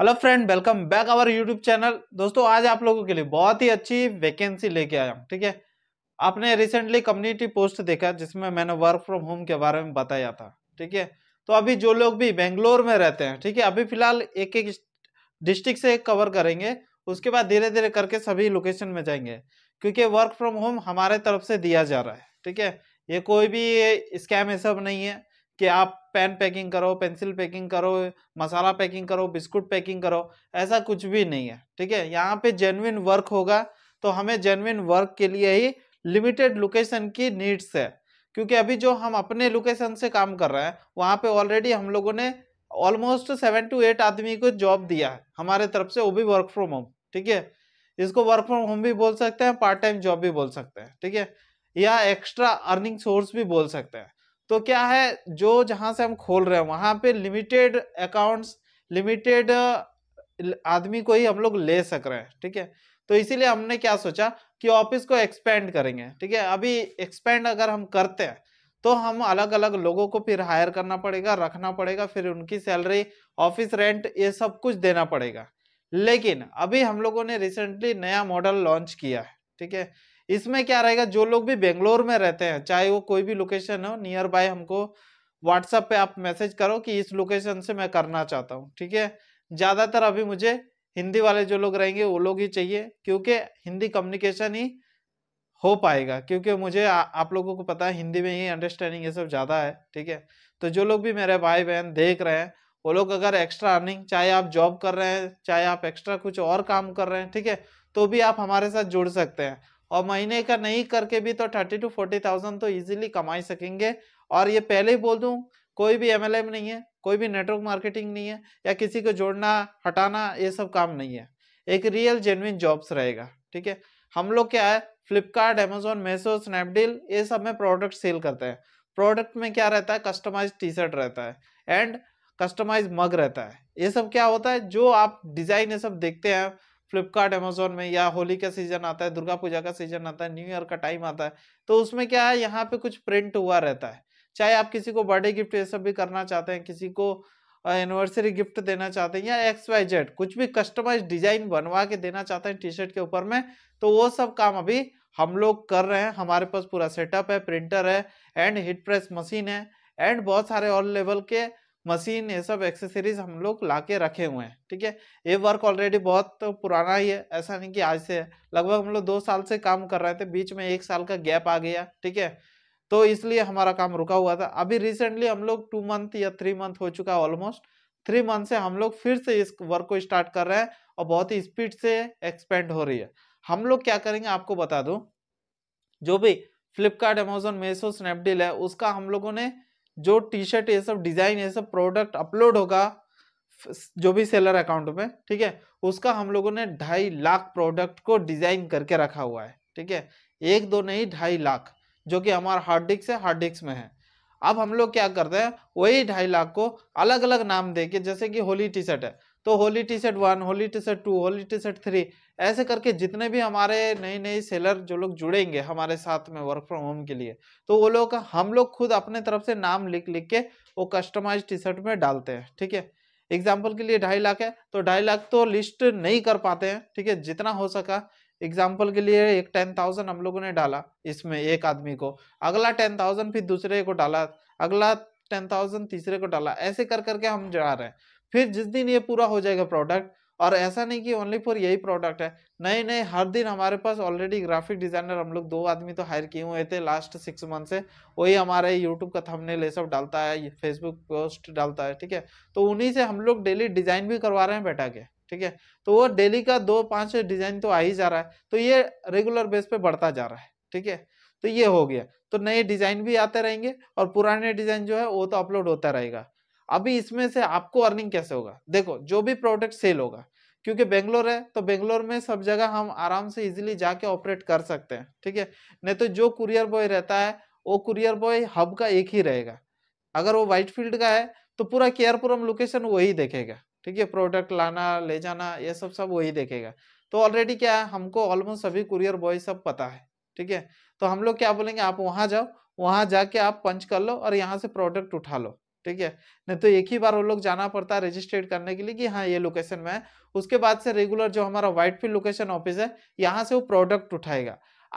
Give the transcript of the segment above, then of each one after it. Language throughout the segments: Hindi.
hello friend welcome back our YouTube channel दोस्तों आज आप लोगों के लिए बहुत ही अच्छी वैकेंसी लेके आया हूँ ठीक है आपने रिसेंटली कम्युनिटी पोस्ट देखा जिसमें मैंने वर्क फ्रॉम होम के बारे में बताया था ठीक है तो अभी जो लोग भी बेंगलोर में रहते हैं ठीक है अभी फिलहाल एक एक डिस्ट्रिक्ट से कवर करेंगे उसके बाद धीरे धीरे करके सभी लोकेशन में जाएंगे क्योंकि वर्क फ्रॉम होम हमारे तरफ से दिया जा रहा है ठीक है ये कोई भी स्कैम ये सब नहीं है कि आप पेन पैकिंग करो पेंसिल पैकिंग करो मसाला पैकिंग करो बिस्कुट पैकिंग करो ऐसा कुछ भी नहीं है ठीक है यहाँ पे जेनविन वर्क होगा तो हमें जेनविन वर्क के लिए ही लिमिटेड लोकेशन की नीड्स है क्योंकि अभी जो हम अपने लोकेशन से काम कर रहे हैं वहाँ पे ऑलरेडी हम लोगों ने ऑलमोस्ट सेवन टू एट आदमी को जॉब दिया है हमारे तरफ से वो भी वर्क फ्रॉम होम ठीक है इसको वर्क फ्रॉम होम भी बोल सकते हैं पार्ट टाइम जॉब भी बोल सकते हैं ठीक है या एक्स्ट्रा अर्निंग सोर्स भी बोल सकते हैं तो क्या है जो जहां से हम खोल रहे हैं वहां पे लिमिटेड अकाउंट्स लिमिटेड आदमी को ही हम लोग ले सक रहे हैं ठीक है तो इसीलिए हमने क्या सोचा कि ऑफिस को एक्सपेंड करेंगे ठीक है अभी एक्सपेंड अगर हम करते हैं तो हम अलग अलग लोगों को फिर हायर करना पड़ेगा रखना पड़ेगा फिर उनकी सैलरी ऑफिस रेंट ये सब कुछ देना पड़ेगा लेकिन अभी हम लोगों ने रिसेंटली नया मॉडल लॉन्च किया है ठीक है इसमें क्या रहेगा जो लोग भी बेंगलोर में रहते हैं चाहे वो कोई भी लोकेशन हो नियर बाय हमको व्हाट्सएप पे आप मैसेज करो कि इस लोकेशन से मैं करना चाहता हूँ ठीक है ज़्यादातर अभी मुझे हिंदी वाले जो लोग रहेंगे वो लोग ही चाहिए क्योंकि हिंदी कम्युनिकेशन ही हो पाएगा क्योंकि मुझे आ, आप लोगों को पता है हिंदी में ही अंडरस्टैंडिंग ये सब ज़्यादा है ठीक है तो जो लोग भी मेरे भाई बहन देख रहे हैं वो लोग अगर एक्स्ट्रा अर्निंग चाहे आप जॉब कर रहे हैं चाहे आप एक्स्ट्रा कुछ और काम कर रहे हैं ठीक है तो भी आप हमारे साथ जुड़ सकते हैं और महीने का नहीं करके भी तो थर्टी टू फोर्टी थाउजेंड तो इजीली कमा सकेंगे और ये पहले ही बोल दूं कोई भी एमएलएम नहीं है कोई भी नेटवर्क मार्केटिंग नहीं है या किसी को जोड़ना हटाना ये सब काम नहीं है एक रियल जेनविन जॉब्स रहेगा ठीक है हम लोग क्या है फ्लिपकार्ट अमेजोन मेसो स्नैपडील ये सब में प्रोडक्ट सेल करते हैं प्रोडक्ट में क्या रहता है कस्टमाइज टी शर्ट रहता है एंड कस्टमाइज मग रहता है ये सब क्या होता है जो आप डिजाइन ये सब देखते हैं फ्लिपकार्ट अमेजोन में या होली का सीजन आता है दुर्गा पूजा का सीजन आता है न्यू ईयर का टाइम आता है तो उसमें क्या है यहाँ पे कुछ प्रिंट हुआ रहता है चाहे आप किसी को बर्थडे गिफ्ट ये सब भी करना चाहते हैं किसी को एनिवर्सरी गिफ्ट देना चाहते हैं या एक्स वाई जेड कुछ भी कस्टमाइज डिजाइन बनवा के देना चाहते हैं टी शर्ट के ऊपर में तो वो सब काम अभी हम लोग कर रहे हैं हमारे पास पूरा सेटअप है प्रिंटर है एंड हिट प्रेस मशीन है एंड बहुत सारे ऑल लेवल के मशीन ये सब एक्सेसरीज हम लोग ला के रखे हुए हैं ठीक है ये वर्क ऑलरेडी बहुत तो पुराना ही है ऐसा नहीं कि आज से है लगभग हम लोग दो साल से काम कर रहे थे बीच में एक साल का गैप आ गया ठीक है तो इसलिए हमारा काम रुका हुआ था अभी रिसेंटली हम लोग टू मंथ या थ्री मंथ हो चुका है ऑलमोस्ट थ्री मंथ से हम लोग फिर से इस वर्क को स्टार्ट कर रहे हैं और बहुत ही स्पीड से एक्सपेंड हो रही है हम लोग क्या करेंगे आपको बता दूं जो भी फ्लिपकार्ट अमेजोन मेसो स्नैपडील है उसका हम लोगों ने जो टी शर्ट ये सब डिजाइन ये सब प्रोडक्ट अपलोड होगा जो भी सेलर अकाउंट में ठीक है उसका हम लोगों ने ढाई लाख प्रोडक्ट को डिजाइन करके रखा हुआ है ठीक है एक दो नहीं ढाई लाख जो कि हमारा हार्ड डिस्क है हार्ड डिस्क में है अब हम लोग क्या करते हैं वही ढाई लाख को अलग अलग नाम दे के जैसे कि होली टी शर्ट है तो Holi T shirt one Holi T shirt two Holi T shirt three ऐसे करके जितने भी हमारे नई नई सेलर जो लोग जुड़ेंगे हमारे साथ में वर्क फ्रॉम होम के लिए तो वो लोग हम लोग खुद अपने तरफ से नाम लिख लिख के वो कस्टमाइज टी शर्ट में डालते हैं ठीक है एग्जाम्पल के लिए ढाई लाख है तो ढाई लाख तो लिस्ट नहीं कर पाते हैं ठीक है जितना हो सका एग्जाम्पल के लिए एक टेन थाउजेंड हम लोगों ने डाला इसमें एक आदमी को अगला टेन थाउजेंड फिर दूसरे को डाला अगला टेन थाउजेंड तीसरे को डाला ऐसे कर करके हम जा रहे हैं फिर जिस दिन ये पूरा हो जाएगा प्रोडक्ट और ऐसा नहीं कि ओनली फॉर यही प्रोडक्ट है नए नए हर दिन हमारे पास ऑलरेडी ग्राफिक डिजाइनर हम लोग दो आदमी तो हायर किए हुए थे लास्ट सिक्स मंथ से वही हमारे यूट्यूब का थंबनेल ये सब डालता है फेसबुक पोस्ट डालता है ठीक है तो उन्हीं से हम लोग डेली डिजाइन भी करवा रहे हैं बैठा के ठीक है तो वो डेली का दो पाँच डिजाइन तो आ ही जा रहा है तो ये रेगुलर बेस पे बढ़ता जा रहा है ठीक है तो ये हो गया तो नए डिजाइन भी आते रहेंगे और पुराने डिजाइन जो है वो तो अपलोड होता रहेगा अभी इसमें से आपको अर्निंग कैसे होगा देखो जो भी प्रोडक्ट सेल होगा क्योंकि बेंगलोर है तो बेंगलोर में सब जगह हम आराम से इजीली जाके ऑपरेट कर सकते हैं ठीक है नहीं तो जो कुरियर बॉय रहता है वो कुरियर बॉय हब का एक ही रहेगा अगर वो वाइट फील्ड का है तो पूरा केयरपुरम लोकेशन वही देखेगा ठीक है प्रोडक्ट लाना ले जाना ये सब सब वही देखेगा तो ऑलरेडी क्या है हमको ऑलमोस्ट सभी कुरियर बॉय सब पता है ठीक है तो हम लोग क्या बोलेंगे आप वहाँ जाओ वहाँ जाके आप पंच कर लो और यहाँ से प्रोडक्ट उठा लो ठीक है नहीं तो एक ही बार वो लोग जाना पड़ता है रजिस्ट्रेट करने के लिए कि हाँ ये लोकेशन में है उसके बाद से रेगुलर जो हमारा व्हाइट फील्ड लोकेशन ऑफिस है यहाँ से वो प्रोडक्ट उठाएगा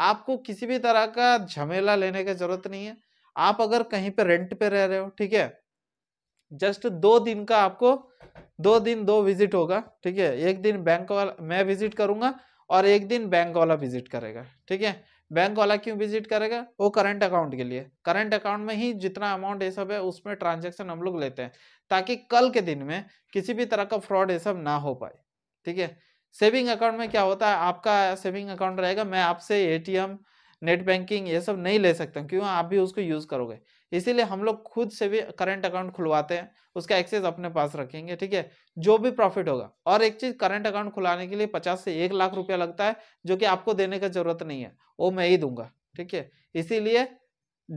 आपको किसी भी तरह का झमेला लेने की जरूरत नहीं है आप अगर कहीं पे रेंट पे रह रहे हो ठीक है जस्ट दो दिन का आपको दो दिन दो विजिट होगा ठीक है एक दिन बैंक वाला मैं विजिट करूंगा और एक दिन बैंक वाला विजिट करेगा ठीक है बैंक वाला क्यों विजिट करेगा वो करंट अकाउंट के लिए करंट अकाउंट में ही जितना अमाउंट ये सब है उसमें ट्रांजेक्शन हम लोग लेते हैं ताकि कल के दिन में किसी भी तरह का फ्रॉड ये सब ना हो पाए ठीक है सेविंग अकाउंट में क्या होता है आपका सेविंग अकाउंट रहेगा मैं आपसे एटीएम नेट बैंकिंग ये सब नहीं ले सकता क्यों आप भी उसको यूज करोगे इसीलिए हम लोग खुद से भी करंट अकाउंट खुलवाते हैं उसका एक्सेस अपने पास रखेंगे ठीक है जो भी प्रॉफिट होगा और एक चीज करंट अकाउंट खुलाने के लिए पचास से एक लाख रुपया लगता है जो कि आपको देने का जरूरत नहीं है वो मैं ही दूंगा ठीक है इसीलिए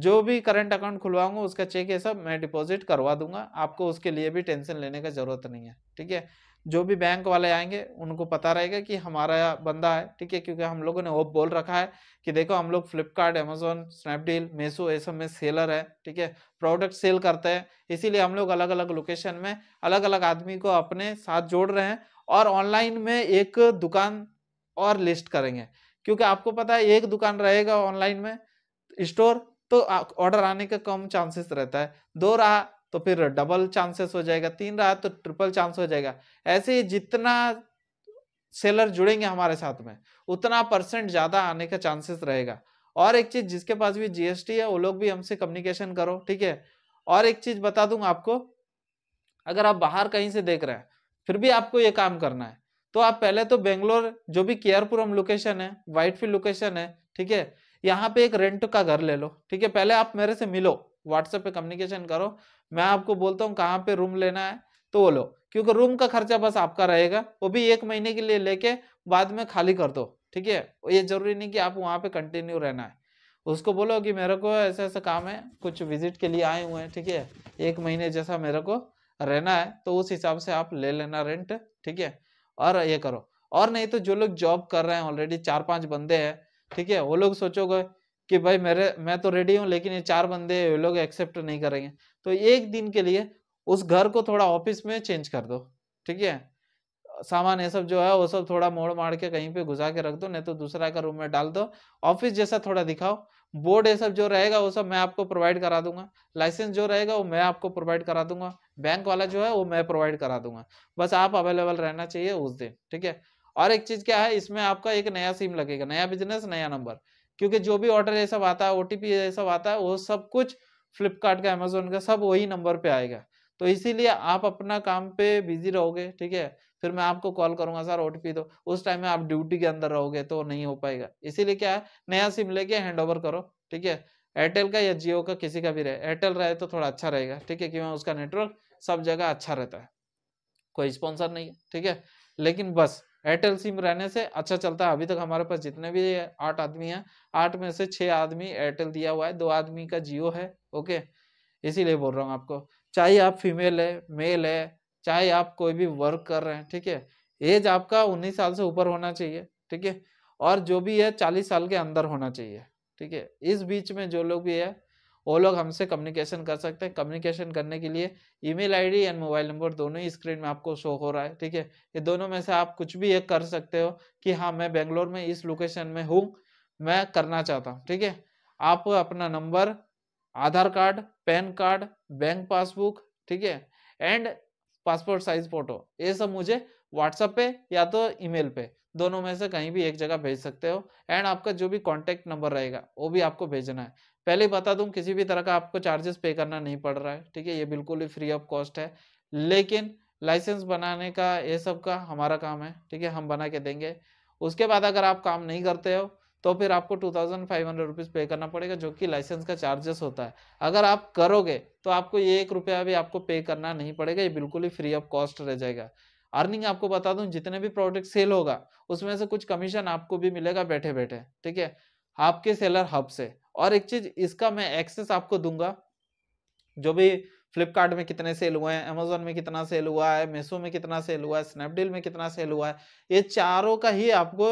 जो भी करंट अकाउंट खुलवाऊंगा उसका चेक ये सब मैं डिपॉजिट करवा दूंगा आपको उसके लिए भी टेंशन लेने का जरूरत नहीं है ठीक है जो भी बैंक वाले आएंगे उनको पता रहेगा कि हमारा बंदा है ठीक है क्योंकि हम लोगों ने ओप बोल रखा है कि देखो हम लोग फ्लिपकार्ट अमेजोन स्नैपडील मेसो ये सब में सेलर है ठीक है प्रोडक्ट सेल करते हैं इसीलिए हम लोग अलग अलग लोकेशन में अलग अलग आदमी को अपने साथ जोड़ रहे हैं और ऑनलाइन में एक दुकान और लिस्ट करेंगे क्योंकि आपको पता है एक दुकान रहेगा ऑनलाइन में स्टोर तो ऑर्डर आने का कम चांसेस रहता है दो रहा तो फिर डबल चांसेस हो जाएगा तीन रहा तो ट्रिपल चांस हो जाएगा ऐसे ही जितना सेलर जुड़ेंगे हमारे साथ में उतना परसेंट ज़्यादा आने का चांसेस रहेगा और एक चीज़ जिसके पास भी जीएसटी है वो लोग भी हमसे कम्युनिकेशन करो ठीक है और एक चीज़ बता दूंगा आपको अगर आप बाहर कहीं से देख रहे हैं फिर भी आपको ये काम करना है तो आप पहले तो बेंगलोर जो भी केयरपुरम लोकेशन है व्हाइट लोकेशन है ठीक है यहाँ पे एक रेंट का घर ले लो ठीक है पहले आप मेरे से मिलो व्हाट्सएप पे कम्युनिकेशन करो मैं आपको बोलता हूँ कहाँ पे रूम लेना है तो वो लो क्योंकि रूम का खर्चा बस आपका रहेगा वो भी एक महीने के लिए लेके बाद में खाली कर दो ठीक है ये जरूरी नहीं कि आप वहाँ पे कंटिन्यू रहना है उसको बोलो कि मेरे को ऐसा ऐसा काम है कुछ विजिट के लिए आए हुए हैं ठीक है एक महीने जैसा मेरे को रहना है तो उस हिसाब से आप ले लेना रेंट ठीक है और ये करो और नहीं तो जो लोग जॉब कर रहे हैं ऑलरेडी चार पांच बंदे हैं ठीक है वो लोग सोचोगे कि भाई मेरे मैं तो रेडी हूँ लेकिन ये चार बंदे ये लोग एक्सेप्ट नहीं करेंगे तो एक दिन के लिए उस घर को थोड़ा ऑफिस में चेंज कर दो ठीक है सामान ये सब जो है वो सब थोड़ा मोड़ माड़ के कहीं पे घुसा के रख दो नहीं तो दूसरा का रूम में डाल दो ऑफिस जैसा थोड़ा दिखाओ बोर्ड ये सब जो रहेगा वो सब मैं आपको प्रोवाइड करा दूंगा लाइसेंस जो रहेगा वो मैं आपको प्रोवाइड करा दूंगा बैंक वाला जो है वो मैं प्रोवाइड करा दूंगा बस आप अवेलेबल रहना चाहिए उस दिन ठीक है और एक चीज क्या है इसमें आपका एक नया सिम लगेगा नया बिजनेस नया नंबर क्योंकि जो भी ऑर्डर ये सब आता है ओटीपी ये सब आता है वो सब कुछ फ्लिपकार्ट का अमेजोन का सब वही नंबर पे आएगा तो इसीलिए आप अपना काम पे बिजी रहोगे ठीक है फिर मैं आपको कॉल करूंगा सर ओटीपी दो उस टाइम में आप ड्यूटी के अंदर रहोगे तो नहीं हो पाएगा इसीलिए क्या है नया सिम लेके हैंड ओवर करो ठीक है एयरटेल का या जियो का किसी का भी रहे एयरटेल रहे तो थोड़ा अच्छा रहेगा ठीक है क्यों उसका नेटवर्क सब जगह अच्छा रहता है कोई स्पॉन्सर नहीं है ठीक है लेकिन बस एयरटेल सिम रहने से अच्छा चलता है अभी तक हमारे पास जितने भी आठ आदमी हैं आठ में से छः आदमी एयरटेल दिया हुआ है दो आदमी का जियो है ओके इसीलिए बोल रहा हूँ आपको चाहे आप फीमेल है मेल है चाहे आप कोई भी वर्क कर रहे हैं ठीक है एज आपका उन्नीस साल से ऊपर होना चाहिए ठीक है और जो भी है चालीस साल के अंदर होना चाहिए ठीक है इस बीच में जो लोग भी है वो लोग हमसे कम्युनिकेशन कर सकते हैं कम्युनिकेशन करने के लिए email ID and mobile number दोनों ही स्क्रीन में आपको शो हो रहा है ठीक है ये दोनों में से आप कुछ भी एक कर सकते हो कि हाँ मैं बेंगलोर में इस लोकेशन में हूँ मैं करना चाहता हूँ ठीक है आप अपना number Aadhaar card PAN card bank passbook ठीक है एंड पासपोर्ट साइज फोटो ये सब मुझे व्हाट्सएप पे या तो ईमेल पे दोनों में से कहीं भी एक जगह भेज सकते हो एंड आपका जो भी कॉन्टेक्ट नंबर रहेगा वो भी आपको भेजना है पहले ही बता दूं किसी भी तरह का आपको चार्जेस पे करना नहीं पड़ रहा है ठीक है ये बिल्कुल ही फ्री ऑफ कॉस्ट है लेकिन लाइसेंस बनाने का ये सब का हमारा काम है ठीक है हम बना के देंगे उसके बाद अगर आप काम नहीं करते हो तो फिर आपको two thousand five hundred rupees पे करना पड़ेगा जो कि लाइसेंस का चार्जेस होता है अगर आप करोगे तो आपको ये एक रुपया भी आपको पे करना नहीं पड़ेगा ये बिल्कुल ही फ्री ऑफ कॉस्ट रह जाएगा अर्निंग आपको बता दूं जितने भी प्रोडक्ट सेल होगा उसमें से कुछ कमीशन आपको भी मिलेगा बैठे बैठे ठीक है आपके सेलर हब से और एक चीज इसका मैं एक्सेस आपको दूंगा जो भी फ्लिपकार्ट में कितने सेल हुए हैं अमेजोन में कितना सेल हुआ है मेसो में कितना सेल हुआ है स्नैपडील में कितना सेल हुआ है ये चारों का ही आपको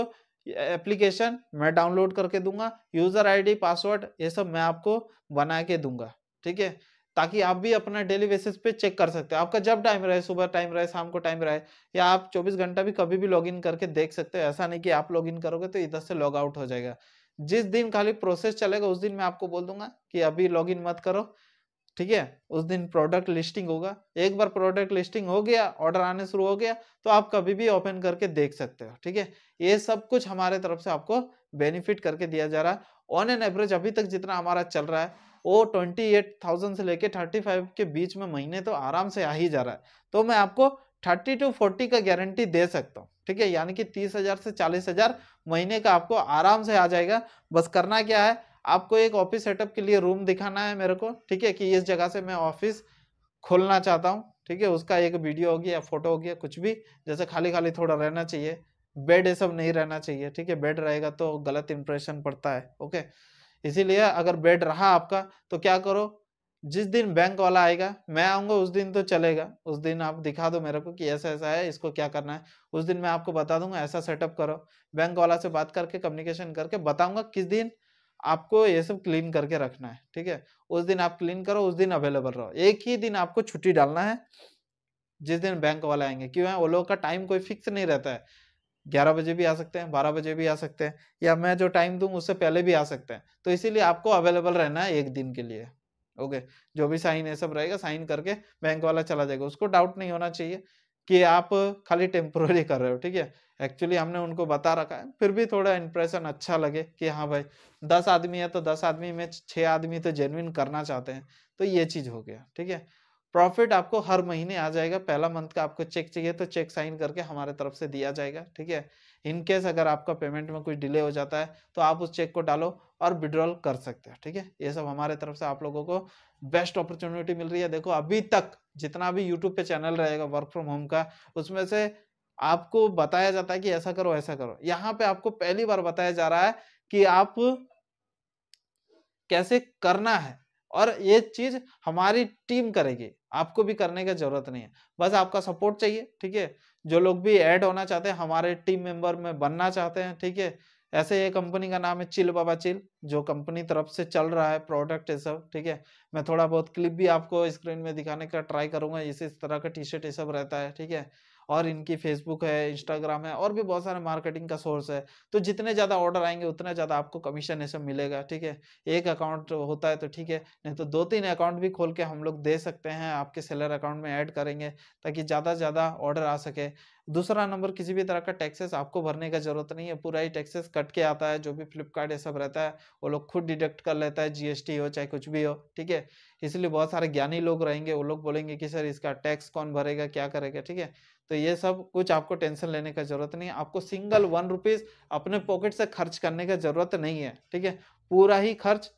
एप्लीकेशन मैं डाउनलोड करके दूंगा यूजर आईडी पासवर्ड ये सब मैं आपको बना के दूंगा ठीक है ताकि आप भी अपना डेली बेसिस पे चेक कर सकते हो आपका जब टाइम रहे सुबह टाइम रहे शाम को टाइम रहे या आप 24 घंटा भी कभी भी लॉगिन करके देख सकते हो ऐसा नहीं कि आप लॉगिन करोगे तो इधर से लॉग आउट हो जाएगा जिस दिन खाली प्रोसेस चलेगा उस दिन मैं आपको बोल दूंगा कि अभी इन मत करो ठीक है उस दिन प्रोडक्ट लिस्टिंग होगा एक बार प्रोडक्ट लिस्टिंग हो गया ऑर्डर आने शुरू हो गया तो आप कभी भी ओपन करके देख सकते हो ठीक है ये सब कुछ हमारे तरफ से आपको बेनिफिट करके दिया जा रहा है ऑन एन एवरेज अभी तक जितना हमारा चल रहा है वो ट्वेंटी एट थाउजेंड से लेके थर्टी फाइव के बीच में महीने तो आराम से आ ही जा रहा है तो मैं आपको थर्टी टू फोर्टी का गारंटी दे सकता हूँ ठीक है यानी कि तीस हजार से चालीस हजार महीने का आपको आराम से आ जाएगा बस करना क्या है आपको एक ऑफिस सेटअप के लिए रूम दिखाना है मेरे को ठीक है कि इस जगह से मैं ऑफिस खोलना चाहता हूँ ठीक है उसका एक वीडियो हो गया या फोटो हो गया कुछ भी जैसे खाली खाली थोड़ा रहना चाहिए बेड ये सब नहीं रहना चाहिए ठीक है बेड रहेगा तो गलत इंप्रेशन पड़ता है ओके इसीलिए अगर बेड रहा आपका तो क्या करो जिस दिन बैंक वाला आएगा मैं आऊंगा उस दिन तो चलेगा उस दिन आप दिखा दो मेरे को कि ऐसा ऐसा है इसको क्या करना है उस दिन मैं आपको बता दूंगा ऐसा सेटअप करो बैंक वाला से बात करके कम्युनिकेशन करके बताऊंगा किस दिन आपको ये सब क्लीन करके रखना है ठीक है उस दिन आप क्लीन करो उस दिन अवेलेबल रहो एक ही दिन आपको छुट्टी डालना है जिस दिन बैंक वाले आएंगे क्यों है वो लोग का टाइम कोई फिक्स नहीं रहता है ग्यारह बजे भी आ सकते हैं बारह बजे भी आ सकते हैं या मैं जो टाइम दूँ उससे पहले भी आ सकते हैं तो इसीलिए आपको अवेलेबल रहना है एक दिन के लिए ओके जो भी साइन है सब रहेगा साइन करके बैंक वाला चला जाएगा उसको डाउट नहीं होना चाहिए कि आप खाली टेम्पोररी कर रहे हो ठीक है एक्चुअली हमने उनको बता रखा है फिर भी थोड़ा इंप्रेशन अच्छा लगे कि हाँ भाई दस आदमी है तो दस आदमी में छः आदमी तो जेनविन करना चाहते हैं तो ये चीज़ हो गया ठीक है प्रॉफिट आपको हर महीने आ जाएगा पहला मंथ का आपको चेक चाहिए तो चेक साइन करके हमारे तरफ से दिया जाएगा ठीक है इनकेस अगर आपका पेमेंट में कुछ डिले हो जाता है तो आप उस चेक को डालो और विड्रॉल कर सकते हैं ठीक है ये सब हमारे तरफ से आप लोगों को बेस्ट अपॉर्चुनिटी मिल रही है देखो अभी तक जितना भी यूट्यूब पे चैनल रहेगा वर्क फ्रॉम होम का उसमें से आपको बताया जाता है कि ऐसा करो ऐसा करो यहाँ पे आपको पहली बार बताया जा रहा है कि आप कैसे करना है और ये चीज हमारी टीम करेगी आपको भी करने की जरूरत नहीं है बस आपका सपोर्ट चाहिए ठीक है जो लोग भी ऐड होना चाहते हैं हमारे टीम मेंबर में बनना चाहते हैं ठीक है ऐसे ये कंपनी का नाम है चिल बाबा चिल जो कंपनी तरफ से चल रहा है प्रोडक्ट ये सब ठीक है मैं थोड़ा बहुत क्लिप भी आपको स्क्रीन में दिखाने का ट्राई करूंगा इसी तरह का टी शर्ट ये सब रहता है ठीक है और इनकी फेसबुक है इंस्टाग्राम है और भी बहुत सारे मार्केटिंग का सोर्स है तो जितने ज़्यादा ऑर्डर आएंगे उतना ज़्यादा आपको कमीशन ऐसे मिलेगा ठीक है एक अकाउंट होता है तो ठीक है नहीं तो दो तीन अकाउंट भी खोल के हम लोग दे सकते हैं आपके सेलर अकाउंट में ऐड करेंगे ताकि ज़्यादा से ज़्यादा ऑर्डर आ सके दूसरा नंबर किसी भी तरह का टैक्सेस आपको भरने का जरूरत नहीं है पूरा ही टैक्सेस कट के आता है जो भी फ्लिपकार्ट ये सब रहता है वो लोग खुद डिडक्ट कर लेता है जीएसटी हो चाहे कुछ भी हो ठीक है इसलिए बहुत सारे ज्ञानी लोग रहेंगे वो लोग बोलेंगे कि सर इसका टैक्स कौन भरेगा क्या करेगा ठीक है तो ये सब कुछ आपको टेंशन लेने का जरूरत नहीं है आपको सिंगल वन रुपीज अपने पॉकेट से खर्च करने का जरूरत नहीं है ठीक है पूरा ही खर्च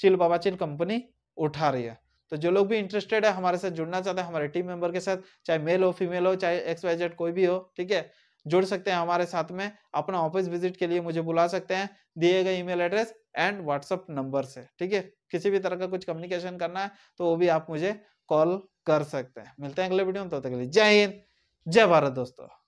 चिल बाबा चिल कंपनी उठा रही है तो जो लोग भी इंटरेस्टेड है हमारे साथ जुड़ना चाहते हैं हमारे टीम मेंबर के साथ चाहे मेल हो फीमेल हो चाहे एक्स वाई जेड कोई भी हो ठीक है जुड़ सकते हैं हमारे साथ में अपना ऑफिस विजिट के लिए मुझे बुला सकते हैं दिए गए email address and WhatsApp number से ठीक है किसी भी तरह का कुछ कम्युनिकेशन करना है तो वो भी आप मुझे कॉल कर सकते हैं मिलते हैं अगले वीडियो में तो तक के लिए जय हिंद जय भारत दोस्तों